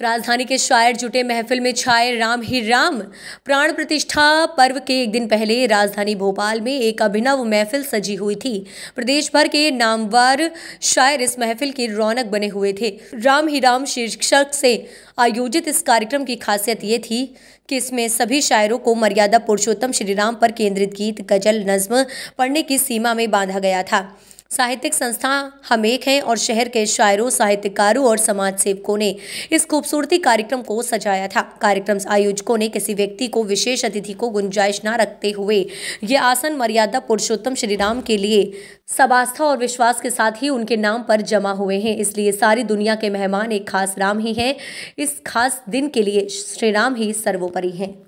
राजधानी के शायर जुटे महफिल में छाए राम ही राम प्राण प्रतिष्ठा पर्व के एक दिन पहले राजधानी भोपाल में एक अभिनव महफिल सजी हुई थी प्रदेश भर के नामवर शायर इस महफिल की रौनक बने हुए थे राम ही राम शीर्षक से आयोजित इस कार्यक्रम की खासियत ये थी कि इसमें सभी शायरों को मर्यादा पुरुषोत्तम श्रीराम पर केंद्रित गीत गजल नज्म पढ़ने की सीमा में बांधा गया था साहित्यिक संस्था हम एक हैं और शहर के शायरों साहित्यकारों और समाज सेवकों ने इस खूबसूरती कार्यक्रम को सजाया था कार्यक्रम आयोजकों ने किसी व्यक्ति को विशेष अतिथि को गुंजाइश न रखते हुए ये आसन मर्यादा पुरुषोत्तम श्रीराम के लिए सब आस्था और विश्वास के साथ ही उनके नाम पर जमा हुए हैं इसलिए सारी दुनिया के मेहमान एक खास राम ही हैं इस खास दिन के लिए श्रीराम ही सर्वोपरि हैं